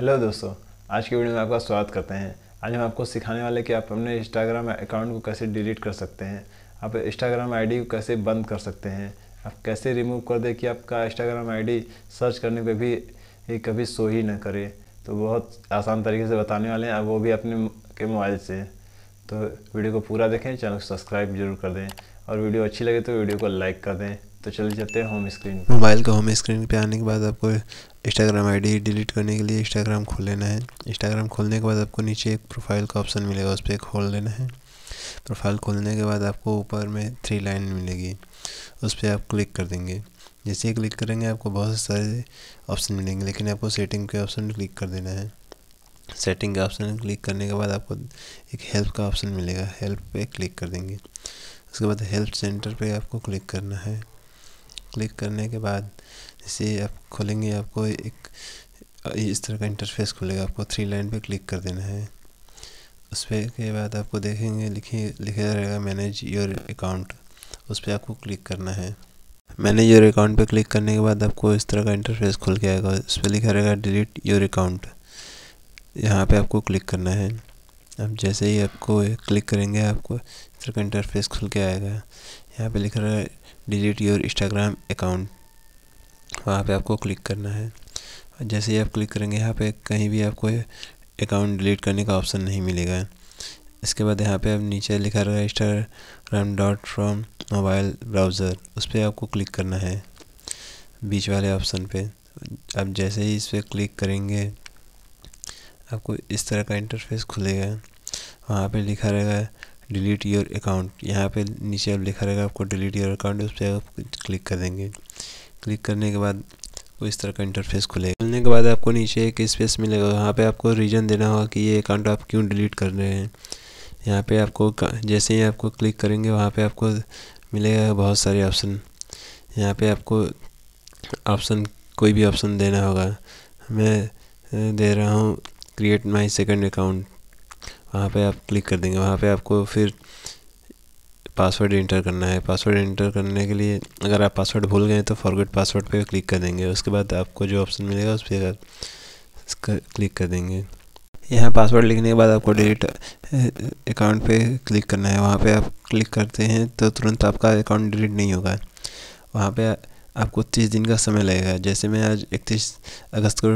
hello दोस्तों आज की वीडियो में आपका स्वागत करते हैं आज हम आपको सिखाने वाले कि आप अपने इंस्टाग्राम अकाउंट को कैसे डिलीट कर सकते हैं आप इंस्टाग्राम आईडी को कैसे बंद कर सकते हैं आप कैसे रिमूव कर दें कि आपका इंस्टाग्राम आईडी सर्च करने पे भी कभी सो ही ना करे तो बहुत आसान तरीके से बताने वाले हैं वो भी अपने के मोबाइल से तो वीडियो को पूरा देखें चैनल को सब्सक्राइब जरूर कर दें और वीडियो अच्छी लगे तो वीडियो को लाइक कर दें तो चले जाते हैं होम स्क्रीन मोबाइल का होम स्क्रीन पे आने के बाद आपको इंस्टाग्राम आईडी डिलीट करने के लिए इंस्टाग्राम खोल लेना है इंस्टाग्राम खोलने के बाद आपको नीचे एक प्रोफाइल का ऑप्शन मिलेगा उस पर खोल लेना है प्रोफाइल खोलने के बाद आपको ऊपर में थ्री लाइन मिलेगी उस पर आप क्लिक कर देंगे जैसे ही क्लिक करेंगे आपको बहुत सारे ऑप्शन मिलेंगे लेकिन आपको सेटिंग के ऑप्शन क्लिक कर देना है सेटिंग के ऑप्शन क्लिक करने के बाद आपको एक हेल्प का ऑप्शन मिलेगा हेल्प पे क्लिक कर देंगे उसके बाद हेल्प सेंटर पे आपको क्लिक करना है क्लिक करने के बाद जैसे आप खोलेंगे आपको एक इस तरह का इंटरफेस खुलेगा आपको थ्री लाइन पे क्लिक कर देना है उस पर के बाद आपको देखेंगे लिखे लिखा रहेगा मैनेज योर अकाउंट उस पर आपको क्लिक करना है मैनेज योर अकाउंट पे क्लिक करने के बाद आपको इस तरह का इंटरफेस खुल के आएगा उस पर लिखा रहेगा डिलीट योर अकाउंट यहाँ पे आपको क्लिक करना है अब जैसे ही आपको क्लिक करेंगे आपको इस तरह का इंटरफेस खुल के आएगा यहाँ पे लिख रहा है डिलीट योर इंस्टाग्राम अकाउंट वहाँ पे आपको क्लिक करना है जैसे ही आप क्लिक करेंगे यहाँ पे कहीं भी आपको अकाउंट डिलीट करने का ऑप्शन नहीं मिलेगा इसके बाद यहाँ पे आप नीचे लिखा रहा है Instagram dot from mobile browser उस पर आपको क्लिक करना है बीच वाले ऑप्शन पे आप जैसे ही इस पर क्लिक करेंगे आपको इस तरह का इंटरफेस खुलेगा वहाँ पे लिखा रहेगा डिलीट योर अकाउंट यहाँ पे नीचे अब लिखा रहेगा आपको डिलीट योर अकाउंट उस पर आप क्लिक कर देंगे क्लिक करने के बाद वो इस तरह का इंटरफेस खुलेगा खुलने के बाद आपको नीचे एक स्पेस मिलेगा वहाँ पे आपको रीज़न देना होगा कि ये अकाउंट आप क्यों डिलीट कर रहे हैं यहाँ पे आपको जैसे ही आपको क्लिक करेंगे वहाँ पे आपको मिलेगा बहुत सारे ऑप्शन यहाँ पे आपको ऑप्शन कोई भी ऑप्शन देना होगा मैं दे रहा हूँ क्रिएट माई सेकेंड अकाउंट वहाँ पे आप क्लिक कर देंगे वहाँ पे आपको फिर पासवर्ड इंटर करना है पासवर्ड इंटर करने के लिए अगर आप पासवर्ड भूल गए तो फॉरगेट पासवर्ड पे क्लिक कर देंगे उसके बाद आपको जो ऑप्शन मिलेगा उस पर क्लिक कर देंगे यहाँ पासवर्ड लिखने के बाद आपको डिलीट अकाउंट पे क्लिक करना है वहाँ पे आप क्लिक करते हैं तो तुरंत आपका अकाउंट डिलीट नहीं होगा वहाँ पे आपको तीस दिन का समय लगेगा जैसे मैं आज इकतीस अगस्त को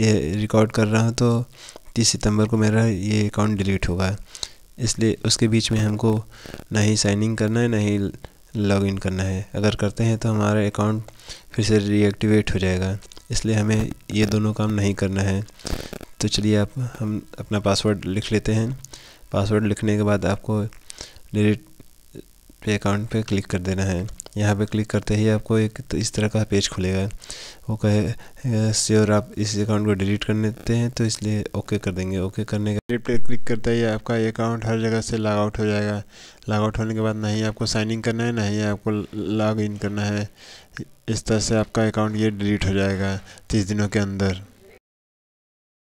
ये रिकॉर्ड कर रहा हूँ तो तीस सितंबर को मेरा ये अकाउंट डिलीट होगा इसलिए उसके बीच में हमको ना ही साइनिंग करना है ना ही लॉग इन करना है अगर करते हैं तो हमारा अकाउंट फिर से रीएक्टिवेट हो जाएगा इसलिए हमें ये दोनों काम नहीं करना है तो चलिए आप हम अपना पासवर्ड लिख लेते हैं पासवर्ड लिखने के बाद आपको डिलीट पे अकाउंट पे क्लिक कर देना है यहाँ पे क्लिक करते ही आपको एक तो इस तरह का पेज खुलेगा वो कहे श्योर आप इस अकाउंट को डिलीट कर लेते हैं तो इसलिए ओके कर देंगे ओके करने का डिलीट पे क्लिक करते ही आपका ये अकाउंट हर जगह से लॉग आउट हो जाएगा लॉग आउट होने के बाद ना ही आपको साइन इन करना है ना ही आपको लॉग इन करना है इस तरह से आपका अकाउंट ये डिलीट हो जाएगा तीस दिनों के अंदर